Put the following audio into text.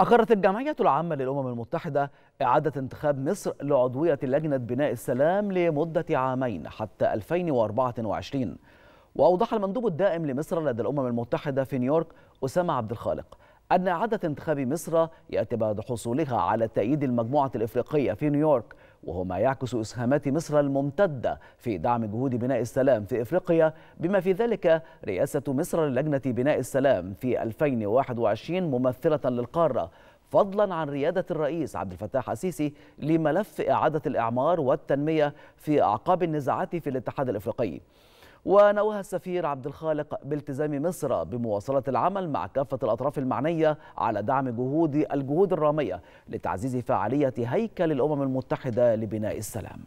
أقرت الجمعية العامة للأمم المتحدة إعادة انتخاب مصر لعضوية لجنة بناء السلام لمدة عامين حتى 2024 وأوضح المندوب الدائم لمصر لدى الأمم المتحدة في نيويورك أسامة عبد الخالق أن إعادة انتخاب مصر يأتي بعد حصولها على تأييد المجموعة الإفريقية في نيويورك وهو ما يعكس إسهامات مصر الممتدة في دعم جهود بناء السلام في إفريقيا بما في ذلك رئاسة مصر للجنة بناء السلام في 2021 ممثلة للقارة فضلا عن ريادة الرئيس عبد الفتاح السيسي لملف إعادة الإعمار والتنمية في أعقاب النزاعات في الاتحاد الإفريقي ونوه السفير عبد الخالق بالتزام مصر بمواصلة العمل مع كافة الأطراف المعنية على دعم جهود الجهود الرامية لتعزيز فعالية هيكل الأمم المتحدة لبناء السلام